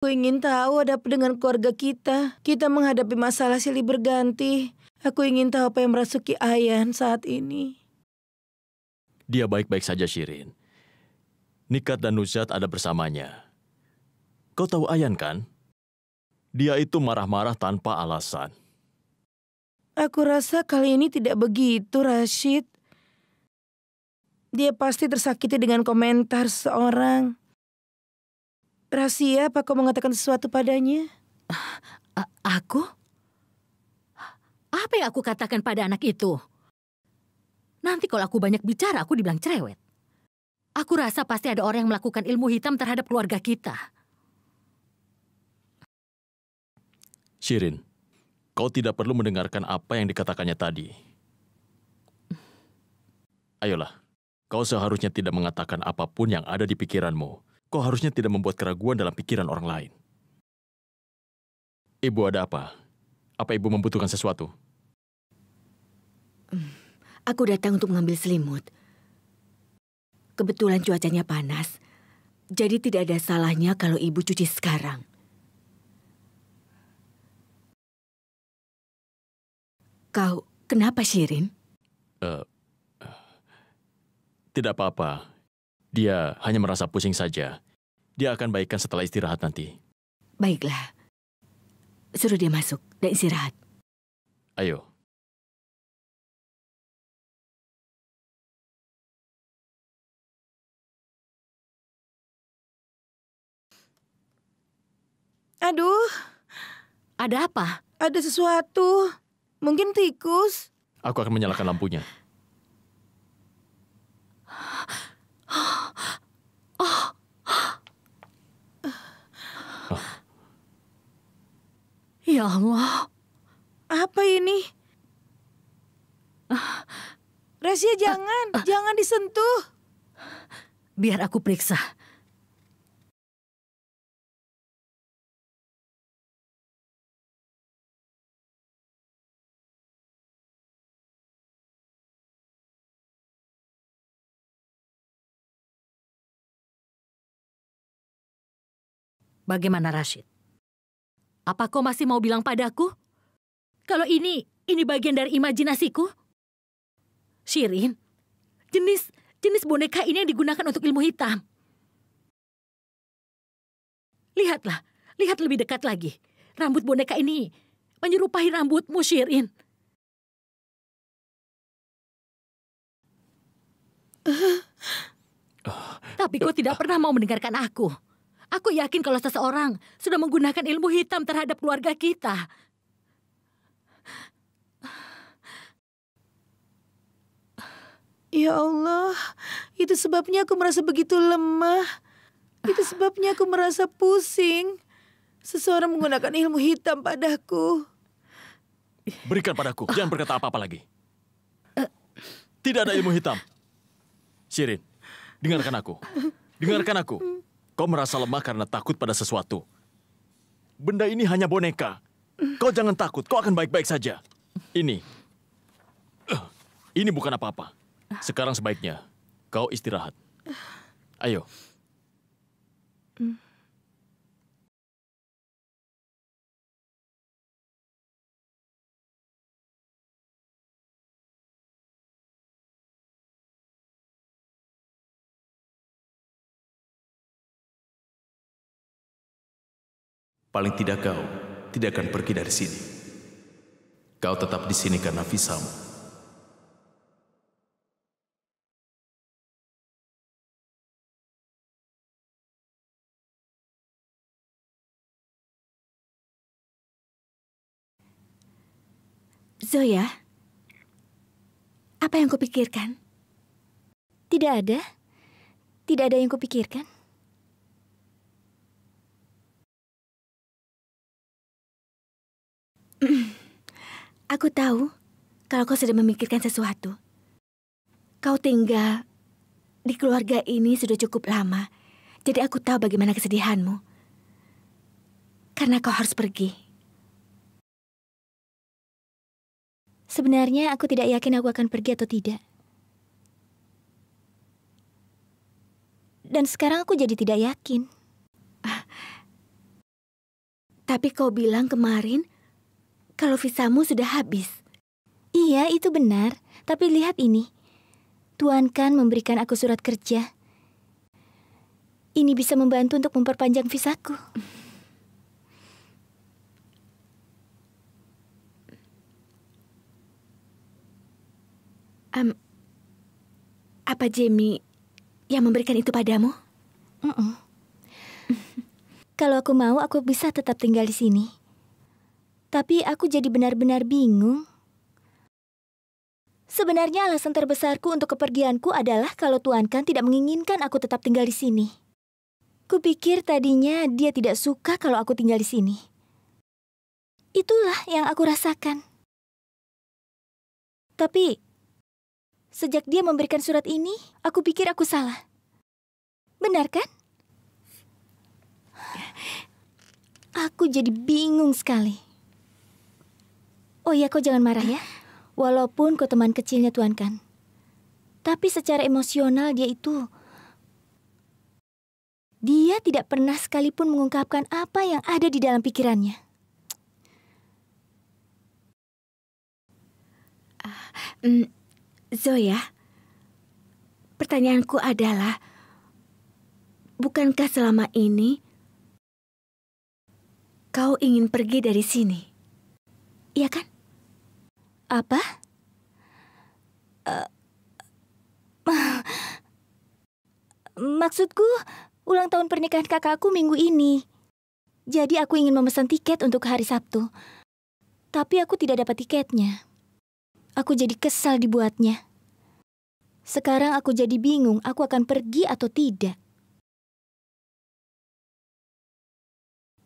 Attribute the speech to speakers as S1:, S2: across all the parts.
S1: Aku ingin tahu ada apa dengan keluarga kita. Kita menghadapi masalah silih berganti. Aku ingin tahu apa yang merasuki Ayan saat ini.
S2: Dia baik-baik saja, Shirin. Nikat dan Nusyat ada bersamanya. Kau tahu Ayan kan? Dia itu marah-marah tanpa alasan.
S1: Aku rasa kali ini tidak begitu, Rashid. Dia pasti tersakiti dengan komentar seorang. Rahasia apa kau mengatakan
S3: sesuatu padanya? Ah, a aku? Apa yang aku katakan pada anak itu? Nanti kalau aku banyak bicara, aku dibilang cerewet. Aku rasa pasti ada orang yang melakukan ilmu hitam terhadap keluarga kita.
S2: Shirin, kau tidak perlu mendengarkan apa yang dikatakannya tadi. Ayolah, kau seharusnya tidak mengatakan apapun yang ada di pikiranmu kau harusnya tidak membuat keraguan dalam pikiran orang lain. Ibu ada apa? Apa ibu membutuhkan sesuatu?
S4: Hmm, aku datang untuk mengambil selimut. Kebetulan cuacanya panas, jadi tidak ada salahnya kalau ibu cuci sekarang. Kau kenapa Shirin?
S2: Uh, uh tidak apa-apa. Dia hanya merasa pusing saja. Dia akan baikkan setelah istirahat nanti.
S5: Baiklah. Suruh dia masuk dan istirahat. Ayo. Aduh. Ada apa? Ada sesuatu. Mungkin
S1: tikus.
S2: Aku akan menyalakan lampunya.
S1: Ya Allah, apa ini? Ah. Rahasia jangan, uh, uh, jangan disentuh.
S5: Biar aku periksa. Bagaimana Rashid? Apa kau masih mau bilang padaku? Kalau ini, ini
S3: bagian dari imajinasiku? Shirin, jenis jenis boneka ini yang digunakan untuk ilmu hitam. Lihatlah,
S5: lihat lebih dekat lagi. Rambut boneka ini menyerupai rambutmu, Shirin. Eh. Tapi kau tidak pernah mau mendengarkan aku. Aku yakin kalau seseorang
S3: sudah menggunakan ilmu hitam terhadap keluarga kita. Ya Allah, itu
S1: sebabnya aku merasa begitu lemah. Itu sebabnya aku merasa pusing. Seseorang menggunakan ilmu hitam padaku.
S2: Berikan padaku, jangan berkata apa-apa lagi. Tidak ada ilmu hitam. Sirin, dengarkan aku. Dengarkan aku. Kau merasa lemah karena takut pada sesuatu. Benda ini hanya boneka. Kau jangan takut, kau akan baik-baik saja. Ini. Eh, ini bukan apa-apa. Sekarang sebaiknya kau istirahat. Ayo. Paling tidak kau tidak akan pergi dari sini. Kau tetap di sini karena visamu.
S5: Zoya, apa yang kupikirkan? Tidak ada. Tidak ada yang kupikirkan. Aku tahu kalau kau sedang memikirkan sesuatu. Kau tinggal di
S4: keluarga ini sudah cukup lama, jadi aku tahu bagaimana kesedihanmu.
S6: Karena kau harus pergi. Sebenarnya aku tidak yakin aku akan pergi atau tidak. Dan sekarang aku jadi tidak yakin. Tapi kau bilang kemarin kalau visamu sudah habis. Iya, itu benar. Tapi lihat ini. Tuan Kan memberikan aku surat kerja. Ini bisa membantu untuk memperpanjang visaku.
S4: Um, apa Jamie
S6: yang memberikan itu padamu? Mm -mm. Kalau aku mau, aku bisa tetap tinggal di sini tapi aku jadi benar-benar bingung. Sebenarnya alasan terbesarku untuk kepergianku adalah kalau Tuan Kan tidak menginginkan aku tetap tinggal di sini. Kupikir tadinya dia tidak suka kalau aku tinggal di sini. Itulah yang aku rasakan. Tapi, sejak dia memberikan surat ini, aku pikir aku salah. Benar kan? Aku jadi bingung sekali. Oh iya, kau jangan marah ya. Walaupun kau teman kecilnya Tuan kan. Tapi secara emosional dia itu... Dia tidak pernah sekalipun mengungkapkan apa yang ada di dalam pikirannya. Uh, mm, Zoya, pertanyaanku
S4: adalah, bukankah selama ini kau ingin pergi dari sini? Iya kan?
S6: Apa? Uh, maksudku, ulang tahun pernikahan kakakku minggu ini. Jadi aku ingin memesan tiket untuk hari Sabtu. Tapi aku tidak dapat tiketnya.
S5: Aku jadi kesal dibuatnya. Sekarang aku jadi bingung aku akan pergi atau tidak.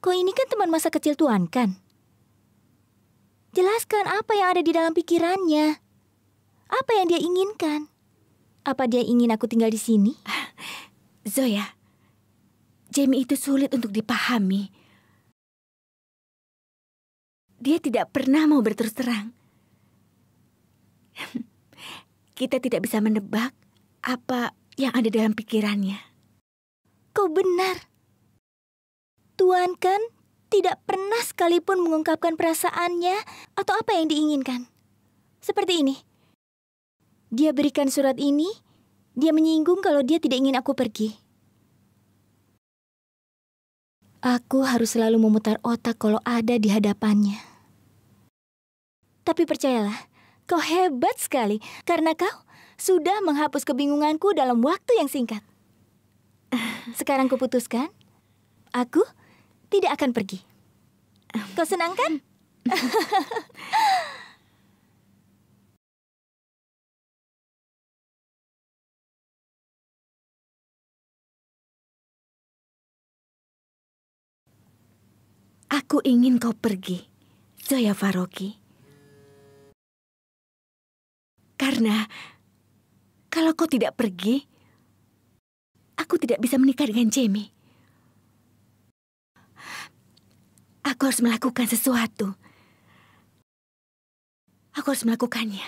S5: Kok ini kan teman masa kecil tuan kan? Jelaskan apa yang ada di dalam
S6: pikirannya. Apa yang dia inginkan? Apa dia ingin aku tinggal di sini? Zoya, Jamie itu sulit untuk dipahami.
S4: Dia tidak pernah mau berterus terang. Kita tidak bisa menebak apa yang ada
S6: dalam pikirannya. Kau benar. Tuan kan tidak pernah sekalipun mengungkapkan perasaannya atau apa yang diinginkan. Seperti ini. Dia berikan surat ini, dia menyinggung kalau dia tidak ingin aku pergi. Aku harus selalu memutar otak kalau ada di hadapannya. Tapi percayalah, kau hebat sekali karena kau sudah menghapus kebingunganku dalam waktu yang singkat. Sekarang kuputuskan, aku tidak akan
S5: pergi. Kau senang kan? Aku ingin kau pergi, Zoya Faroki.
S4: Karena kalau kau tidak pergi, aku tidak bisa menikah dengan Jamie.
S5: Aku harus melakukan sesuatu. Aku harus melakukannya.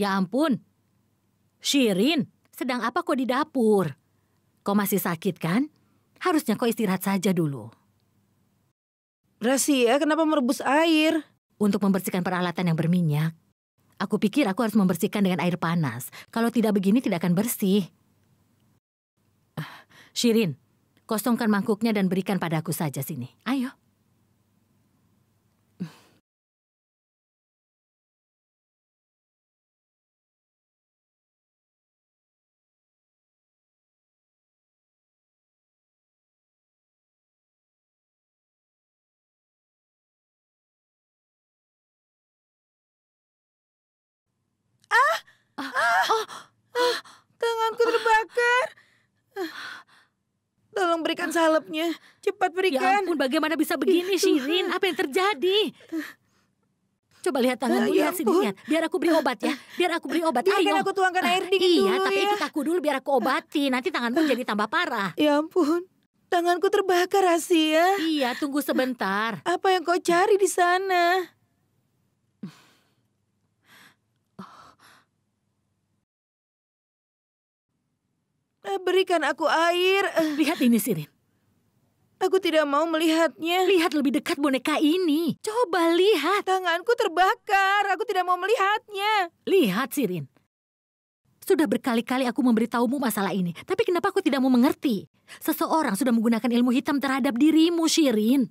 S3: Ya ampun. Shirin, sedang apa kau di dapur? Kau masih sakit kan? Harusnya kau istirahat saja dulu. Rasia, kenapa merebus air? Untuk membersihkan peralatan yang berminyak. Aku pikir aku harus membersihkan dengan air panas. Kalau tidak begini tidak akan bersih.
S5: Ah, Shirin, kosongkan mangkuknya dan berikan padaku saja sini. Ayo. tanganku terbakar.
S3: Tolong berikan salepnya. Cepat ya berikan. Ya ampun, bagaimana bisa begini, Shirin? Apa yang terjadi? Coba lihat tangan ya lihat sini lihat. Biar aku beri obat ya. Biar aku beri obat. Biarkan Ayo. aku tuangkan air dingin iya, dulu Iya, tapi kita ya. ikut aku dulu biar aku obati. Nanti tanganmu jadi tambah parah. Ya ampun. Tanganku terbakar, Asia. Iya, tunggu sebentar. Apa yang kau
S1: cari di sana? Eh, berikan aku air. Eh. Lihat ini, Sirin. Aku tidak mau melihatnya. Lihat lebih dekat boneka ini. Coba lihat. Tanganku terbakar. Aku tidak mau melihatnya. Lihat,
S3: Sirin. Sudah berkali-kali aku memberitahumu masalah ini, tapi kenapa aku tidak mau mengerti?
S5: Seseorang sudah menggunakan ilmu hitam terhadap dirimu, sirin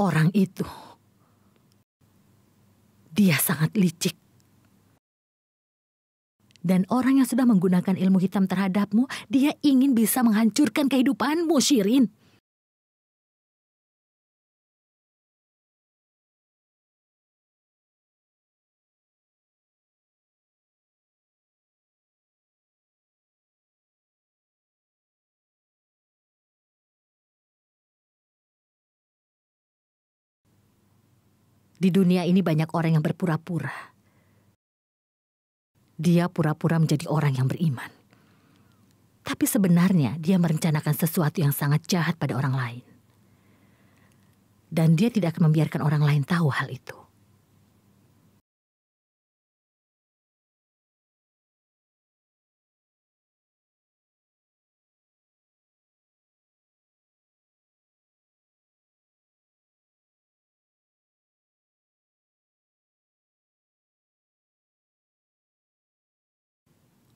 S5: orang itu. Dia sangat licik. Dan orang yang sudah menggunakan ilmu hitam terhadapmu, dia ingin bisa menghancurkan kehidupanmu, Shirin. Di dunia ini banyak orang yang berpura-pura. Dia pura-pura
S3: menjadi orang yang beriman. Tapi sebenarnya dia merencanakan sesuatu yang sangat
S5: jahat pada orang lain. Dan dia tidak akan membiarkan orang lain tahu hal itu.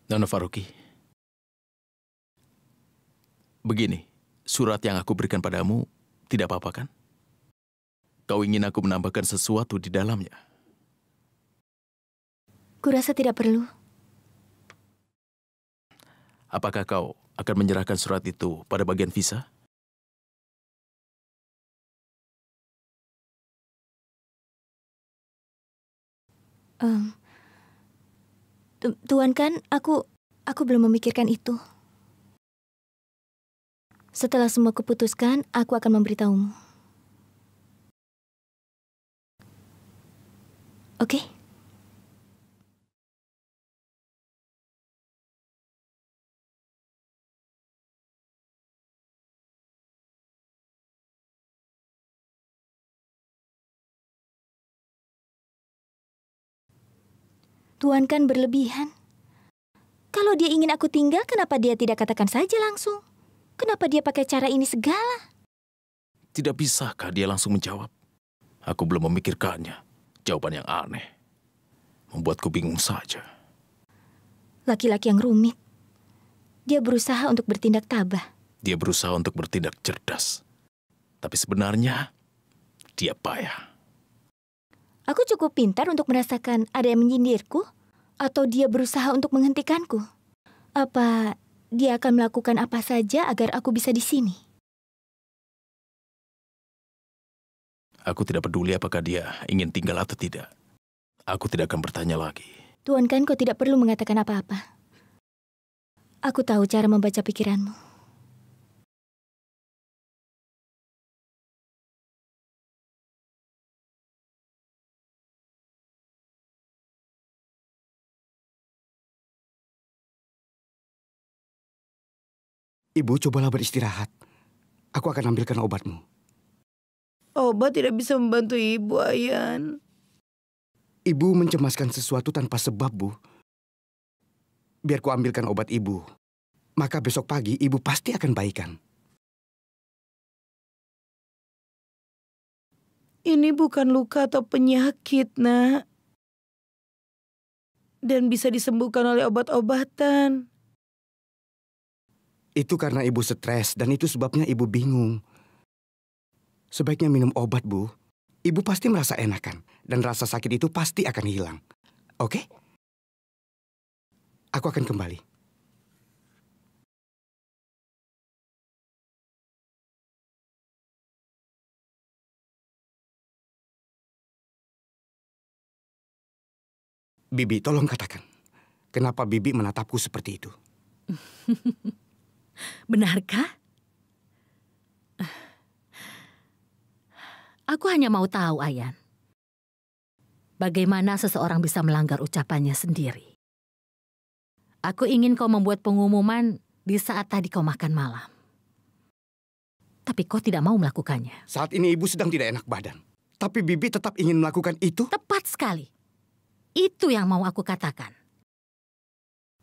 S2: Nana Faruki. Begini, surat yang aku berikan padamu tidak apa-apa kan? Kau ingin aku menambahkan sesuatu di dalamnya?
S6: Kurasa tidak perlu.
S2: Apakah kau akan menyerahkan surat itu pada bagian visa?
S5: Um, Tuan kan, aku aku belum memikirkan itu. Setelah semua keputuskan, aku akan memberitahumu. Oke? Okay? Tuan kan berlebihan.
S6: Kalau dia ingin aku tinggal, kenapa dia tidak katakan saja langsung? Kenapa dia pakai cara ini segala?
S2: Tidak bisakah dia langsung menjawab? Aku belum memikirkannya. Jawaban yang aneh. Membuatku bingung saja.
S6: Laki-laki yang rumit. Dia berusaha untuk bertindak tabah.
S2: Dia berusaha untuk bertindak cerdas. Tapi sebenarnya, dia payah.
S6: Aku cukup pintar untuk merasakan ada yang menyindirku, atau dia berusaha untuk menghentikanku.
S5: Apa dia akan melakukan apa saja agar aku bisa di sini? Aku tidak peduli apakah dia ingin
S2: tinggal atau tidak. Aku tidak akan bertanya lagi.
S5: Tuan kan kau tidak perlu mengatakan apa-apa. Aku tahu cara membaca pikiranmu. Ibu cobalah beristirahat.
S2: Aku akan ambilkan obatmu.
S5: Obat tidak bisa membantu ibu, Ayan.
S2: Ibu mencemaskan sesuatu tanpa sebab, Bu. Biar ku ambilkan obat ibu. Maka besok pagi ibu pasti akan baikan.
S5: Ini bukan luka atau penyakit, nak. Dan bisa disembuhkan oleh
S2: obat-obatan. Itu karena ibu stres dan itu sebabnya ibu bingung. Sebaiknya minum obat, Bu. Ibu pasti merasa enakan dan rasa sakit itu pasti akan hilang. Oke? Aku akan kembali. Bibi, tolong katakan. Kenapa Bibi menatapku seperti itu?
S3: Benarkah? Aku hanya mau tahu, Ayan. Bagaimana seseorang bisa melanggar ucapannya sendiri? Aku ingin kau membuat pengumuman di saat tadi kau makan malam. Tapi kau tidak mau melakukannya.
S2: Saat ini ibu sedang tidak enak badan. Tapi Bibi tetap ingin melakukan itu? Tepat sekali.
S3: Itu yang mau aku katakan.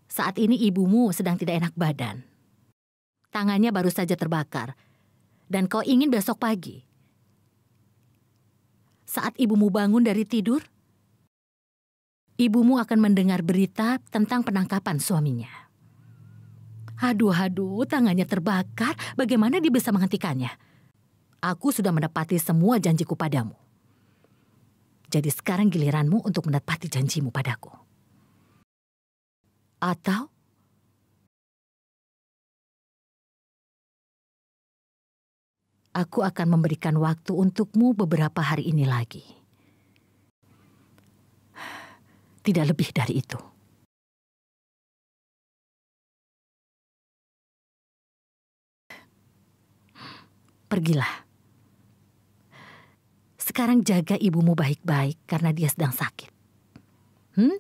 S3: Saat ini ibumu sedang tidak enak badan Tangannya baru saja terbakar. Dan kau ingin besok pagi. Saat ibumu bangun dari tidur, ibumu akan mendengar berita tentang penangkapan suaminya. Haduh haduh, tangannya terbakar. Bagaimana dia bisa menghentikannya? Aku sudah mendapati semua janjiku padamu.
S5: Jadi sekarang giliranmu untuk mendapati janjimu padaku. Atau aku akan memberikan waktu untukmu beberapa hari ini lagi. Tidak lebih dari itu. Pergilah. Sekarang jaga ibumu baik-baik
S3: karena dia sedang sakit. Hmm?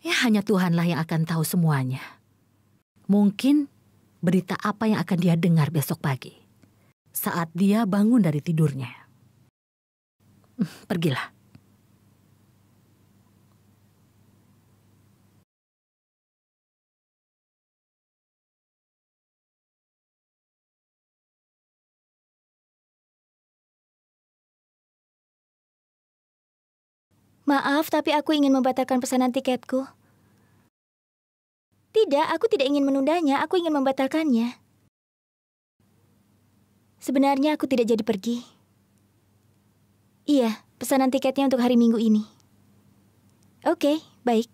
S3: Ya hanya Tuhanlah yang akan tahu semuanya. Mungkin berita apa yang akan dia dengar besok pagi saat dia bangun dari tidurnya.
S5: Hmm, pergilah. Maaf, tapi aku ingin membatalkan pesanan tiketku. Tidak, aku tidak ingin menundanya. Aku ingin
S6: membatalkannya. Sebenarnya aku tidak jadi pergi. Iya, pesanan tiketnya untuk hari Minggu ini. Oke, okay,
S5: baik.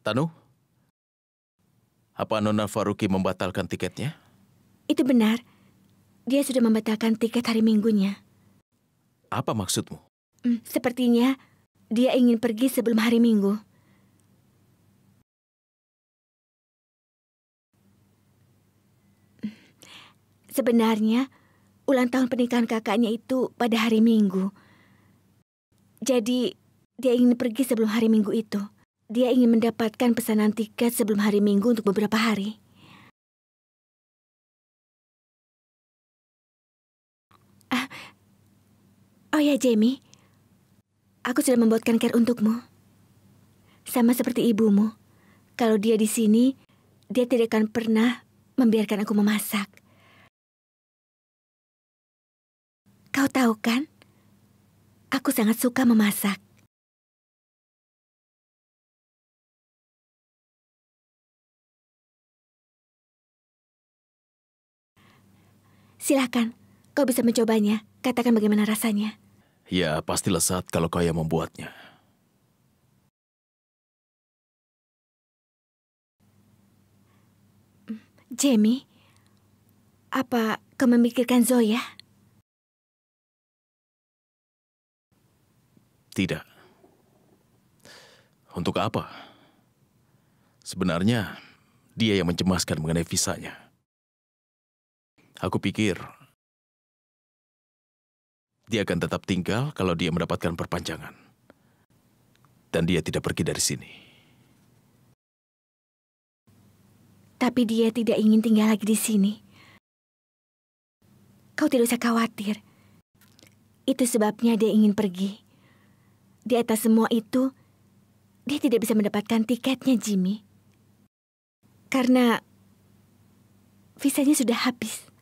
S5: Tanu,
S2: apa Nona Faruki membatalkan tiketnya?
S5: Itu benar.
S4: Dia sudah membatalkan tiket hari Minggunya.
S2: Apa maksudmu?
S4: Hmm, sepertinya dia ingin pergi sebelum hari Minggu. Sebenarnya, ulang tahun pernikahan kakaknya itu pada hari Minggu. Jadi, dia ingin pergi sebelum hari Minggu itu. Dia ingin mendapatkan pesanan tiket
S5: sebelum hari Minggu untuk beberapa hari. Oh ya, Jamie.
S4: Aku sudah membuatkan care untukmu. Sama seperti ibumu. Kalau dia di sini, dia tidak akan pernah membiarkan aku memasak.
S5: Kau tahu kan? Aku sangat suka memasak. Silakan, kau bisa mencobanya. Katakan bagaimana rasanya.
S2: Ya, pasti lesat kalau kau yang membuatnya.
S5: Jamie, apa kau memikirkan Zoya?
S2: Tidak. Untuk apa? Sebenarnya, dia yang mencemaskan mengenai visanya. Aku pikir dia akan tetap tinggal kalau dia mendapatkan perpanjangan. Dan dia tidak pergi dari sini.
S4: Tapi dia tidak ingin tinggal lagi di sini. Kau tidak usah khawatir. Itu sebabnya dia ingin pergi. Di atas semua itu, dia tidak bisa mendapatkan tiketnya, Jimmy.
S5: Karena visanya sudah habis.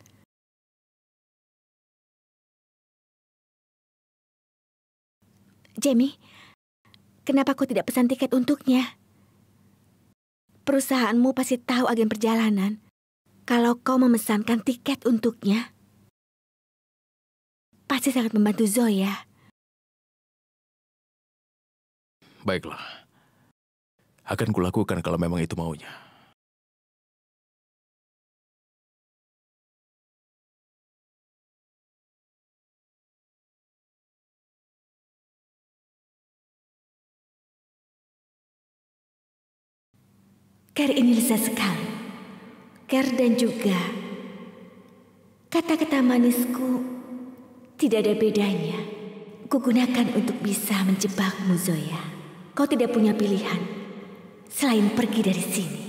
S5: Jamie, kenapa kau tidak pesan tiket untuknya?
S4: Perusahaanmu pasti tahu agen perjalanan kalau kau memesankan tiket untuknya.
S5: Pasti sangat membantu Zoe ya. Baiklah. Akan kulakukan kalau memang itu maunya. Ker ini lezat sekali. Ker dan juga
S4: kata-kata manisku tidak ada bedanya. Kugunakan untuk bisa menjebakmu Zoya. Kau tidak punya pilihan selain pergi dari
S5: sini.